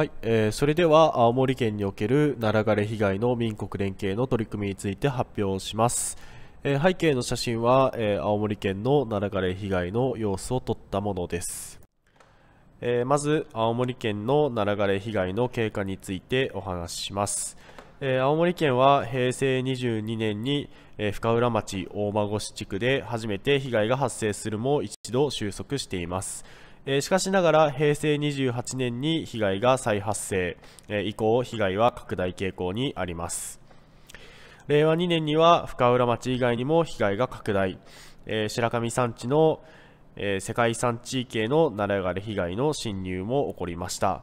はい、えー、それでは青森県におけるナラ枯れ被害の民国連携の取り組みについて発表します、えー、背景の写真は、えー、青森県のナラ枯れ被害の様子を撮ったものです、えー、まず青森県のナラ枯れ被害の経過についてお話しします、えー、青森県は平成22年に、えー、深浦町大間越地区で初めて被害が発生するも一度収束していますしかしながら平成28年に被害が再発生、以降被害は拡大傾向にあります令和2年には深浦町以外にも被害が拡大、白神山地の、世界遺産地域へのナラ枯れ被害の侵入も起こりました、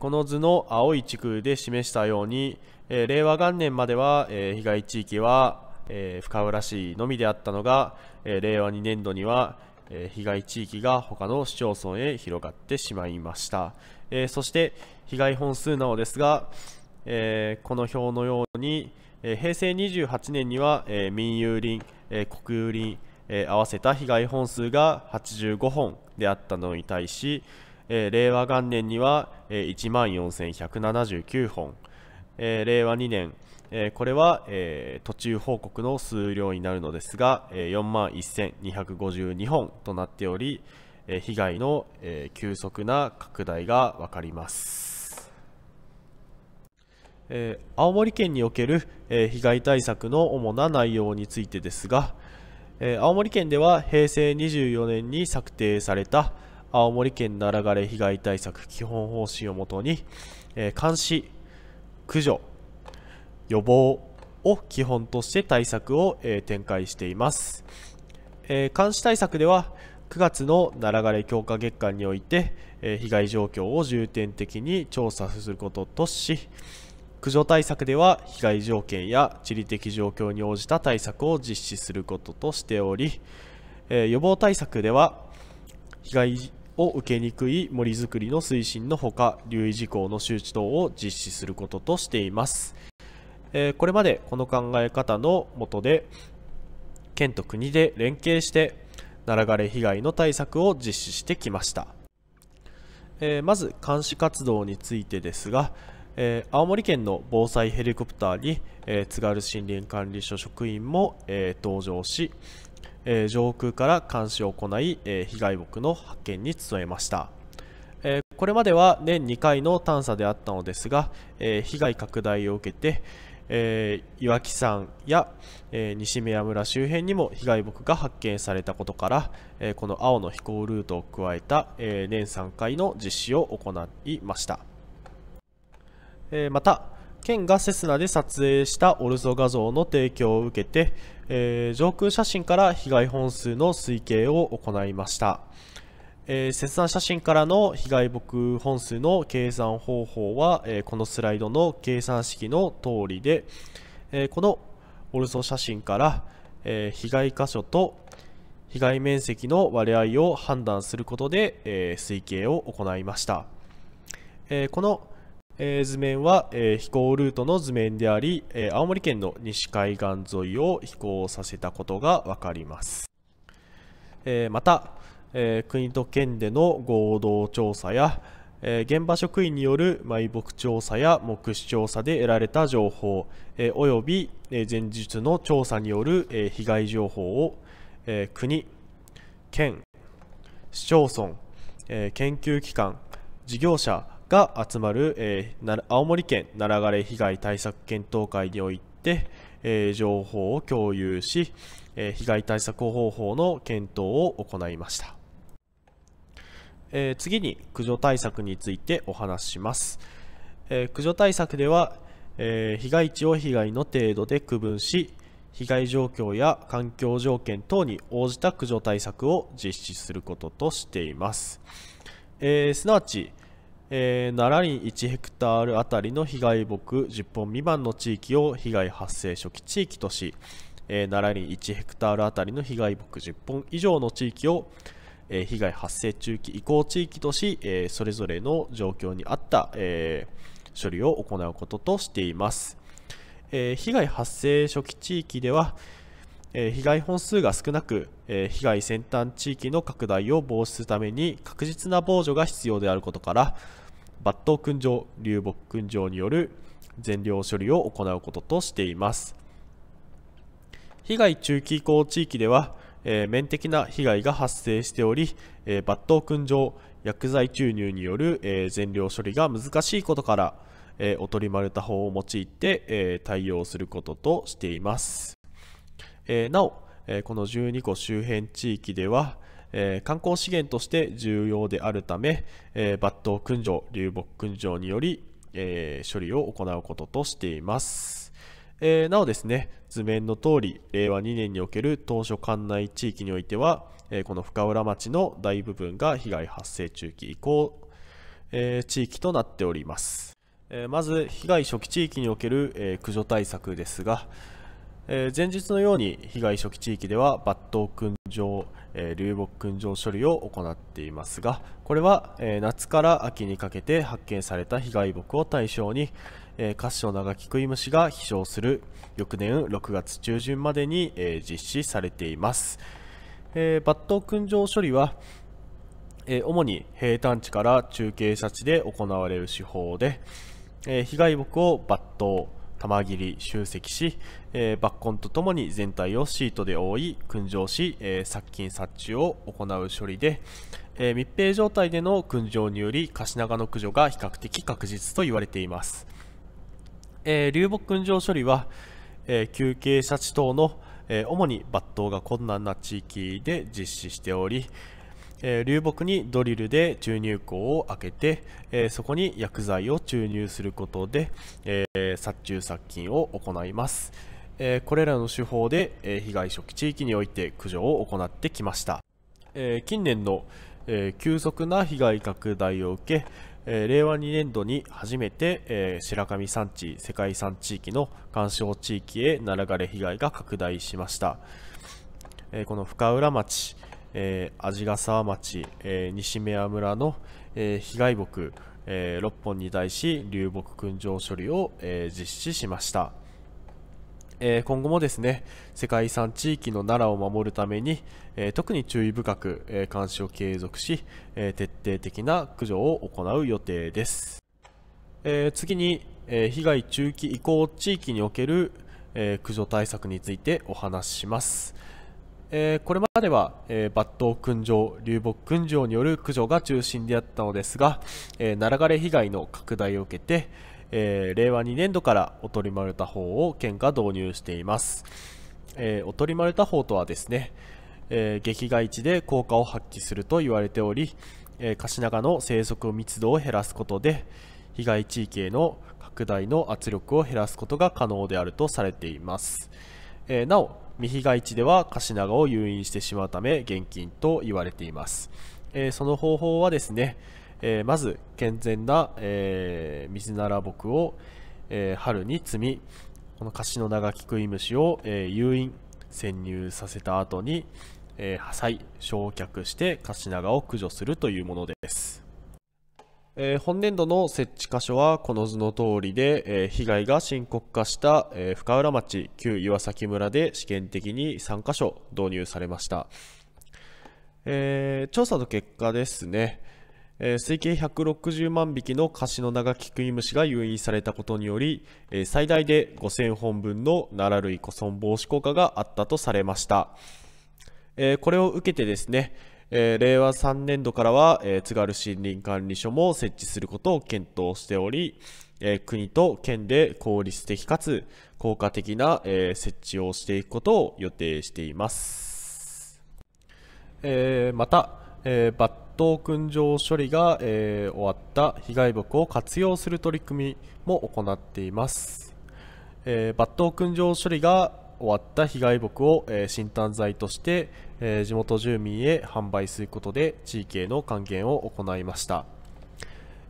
この図の青い地区で示したように、令和元年までは、被害地域は深浦市のみであったのが、令和2年度には、被害地域が他の市町村へ広がってしまいました、そして被害本数なのですが、この表のように、平成28年には、民有林、国有林、合わせた被害本数が85本であったのに対し、令和元年には、1万4179本、令和2年、えこれは、え途中報告の数量になるのですが、え4万1252本となっており、え被害の、え急速な拡大が分かります、え青森県における、え被害対策の主な内容についてですが、え青森県では平成24年に策定された青森県ならがれ被害対策基本方針をもとに、え監視、駆除、予防を基本として対策を、えー、展開しています、えー、監視対策では9月のナ枯れ強化月間において、えー、被害状況を重点的に調査することとし駆除対策では被害条件や地理的状況に応じた対策を実施することとしており、え予防対策では被害を受けにくい森づくりの推進のほか留意事項の周知等を実施することとしていますえー、これまでこの考え方のもとで県と国で連携してナラ枯れ被害の対策を実施してきました、えー、まず監視活動についてですが、えー、青森県の防災ヘリコプターに、えー、津軽森林管理所職員も、えー、登場し、えー、上空から監視を行い、えー、被害木の発見に努めました、これまでは年2回の探査であったのですが、えー、被害拡大を受けて、え岩木山や、えー、西宮村周辺にも被害木が発見されたことから、えー、この青の飛行ルートを加えた、え年3回の実施を行いました、えまた県がセスナで撮影したオルソ画像の提供を受けて、え上空写真から被害本数の推計を行いましたえー、切断写真からの被害木本数の計算方法は、えー、このスライドの計算式の通りで、えー、このオルソ写真から、え被害箇所と被害面積の割合を判断することで、え推計を行いました、えこの、え図面は、え飛行ルートの図面であり、え青森県の西海岸沿いを飛行させたことが分かります、えまたえー、国と県での合同調査や、えー、現場職員による埋木調査や目視調査で得られた情報、えー、および、え前日の調査による、え被害情報を、え国、県、市町村、え研究機関、事業者が集まる、え青森県奈良枯れ被害対策検討会において、え情報を共有し、え被害対策方法の検討を行いました。えー、次に駆除対策についてお話しします、えー、駆除対策では、えー、被害地を被害の程度で区分し被害状況や環境条件等に応じた駆除対策を実施することとしています、えー、すなわち、えー、奈良林1ヘクタールあたりの被害木10本未満の地域を被害発生初期地域とし、えー、奈良林1ヘクタールあたりの被害木10本以上の地域をえ被害発生中期移行地域とし、えそれぞれの状況に合った、え処理を行うこととしています、え被害発生初期地域では、え被害本数が少なく、え被害先端地域の拡大を防止するために確実な防除が必要であることから抜刀燻蒸流木燻蒸による全量処理を行うこととしています被害中期移行地域ではえー、面的な被害が発生しており、えー、抜刀訓上薬剤注入による、えー、全量処理が難しいことから、えー、おとり丸太法を用いて、えー、対応することとしています、えー、なお、えー、この12個周辺地域では、えー、観光資源として重要であるため、えー、抜刀訓上流木訓上により、えー、処理を行うこととしていますえー、なおですね、図面の通り、令和2年における当初管内地域においては、えー、この深浦町の大部分が被害発生中期以降、えー、地域となっております。えまず、被害初期地域における、え駆除対策ですが、え前日のように被害初期地域では抜刀訓蒸、え流木訓蒸処理を行っていますがこれは、え夏から秋にかけて発見された被害木を対象に、えー、カッショナガキクイが飛翔する翌年6月中旬までに、えー、実施されています、えー、抜刀訓状処理は、えー、主に平坦地から中継差地で行われる手法で、えー、被害木を抜刀玉切り集積し、えー、抜根とともに全体をシートで覆い燻蒸し、えー、殺菌殺虫を行う処理で、えー、密閉状態での燻蒸によりカシナガの駆除が比較的確実と言われていますえー、流木群生処理は、えー、休憩者地等の、えー、主に抜刀が困難な地域で実施しており、え流木にドリルで注入口を開けて、えそこに薬剤を注入することで、え殺虫殺菌を行います、えこれらの手法で、え被害初期地域において駆除を行ってきました、え近年の、え急速な被害拡大を受けえー、令和2年度に初めて、えー、白神山地世界遺産地域の干渉地域へ流れ被害が拡大しました、えー、この深浦町、えー、味ヶ沢町、えー、西目屋村の、えー、被害木、えー、6本に対し流木燻状処理を、えー、実施しましたえ今後もですね世界遺産地域の奈良を守るために、え特に注意深く、え監視を継続し、え徹底的な駆除を行う予定です、え次に、え被害中期移行地域における、え駆除対策についてお話しします、えこれまでは、え抜刀燻蒸流木燻蒸による駆除が中心であったのですが、えー、枯れ被害の拡大を受けてえー、令和2年度からおとりまれた法を県が導入しています、えー、おとりまれた法とはですね、えー、劇地で効果を発揮すると言われており、カシナガの生息密度を減らすことで被害地域への拡大の圧力を減らすことが可能であるとされています、えー、なお未被害地ではカシナガを誘引してしまうため厳禁と言われています、えー、その方法はですねえー、まず健全な、えー、水なら木を、えー、春に摘みこのカシノナガキクイムシを、えー、誘引潜入させた後に、えー、破砕焼却してカシナガを駆除するというものです、えー、本年度の設置箇所はこの図の通りで、えー、被害が深刻化した、えー、深浦町旧岩崎村で試験的に3箇所導入されました、えー、調査の結果ですねえー、推計160万匹のカシノナガキクイムシが誘引されたことにより、えー、最大で5000本分のナラ類古損防止効果があったとされました、えー、これを受けてですね、えー、令和3年度からは、えー、津軽森林管理所も設置することを検討しており、えー、国と県で効率的かつ効果的な、えー、設置をしていくことを予定しています、えー、またえー、バット訓上処理が、えー、終わった被害木を活用する取り組みも行っています、えー、バット訓上処理が終わった被害木を、えー、新炭材として、え地元住民へ販売することで地域への還元を行いました、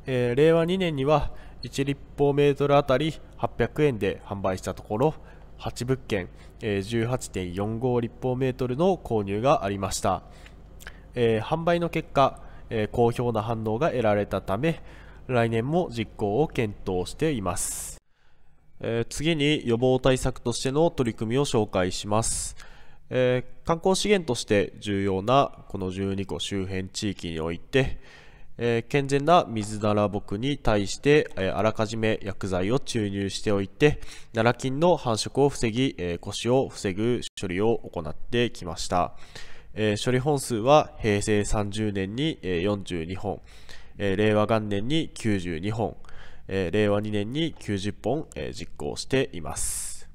え令和2年には1立方メートルあたり800円で販売したところ8物件、えー、18.45立方メートルの購入がありましたえー、販売の結果、えー、好評な反応が得られたため来年も実行を検討しています、えー、次に予防対策としての取り組みを紹介します、え観光資源として重要なこの12個周辺地域において、え健全な水なら木に対して、えあらかじめ薬剤を注入しておいて奈良菌の繁殖を防ぎ、えー、腰を防ぐ処理を行ってきました、えー、処理本数は平成30年に、えー、42本、えー、令和元年に92本、えー、令和2年に90本、えー、実行しています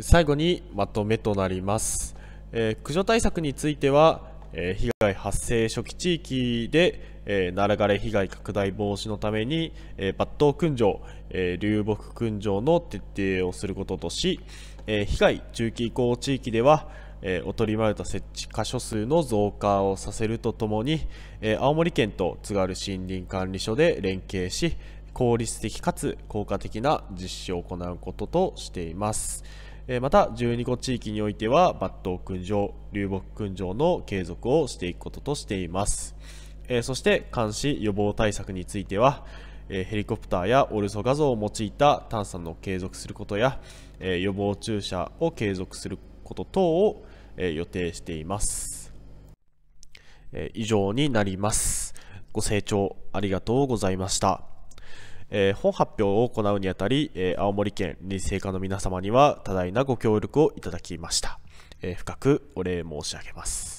最後にまとめとなります、えー、駆除対策については、えー、被害発生初期地域で、ナラ流れ被害拡大防止のために、えー、抜刀燻蒸、えー、流木燻蒸の徹底をすることとし、えー、被害中期以降地域ではえー、おとり設置箇所数の増加をさせるとともに、えー、青森県と津軽森林管理所で連携し効率的かつ効果的な実施を行うこととしています。また12個地域においては抜刀訓場流木訓場の継続をしていくこととしています、えそして監視予防対策については、ヘリコプターやオルソ画像を用いた探査の継続することや、予防注射を継続すること等を、え予定しています、え以上になりますご清聴ありがとうございましたえー、本発表を行うにあたり、えー、青森県立成課の皆様には多大なご協力をいただきました、えー、深くお礼申し上げます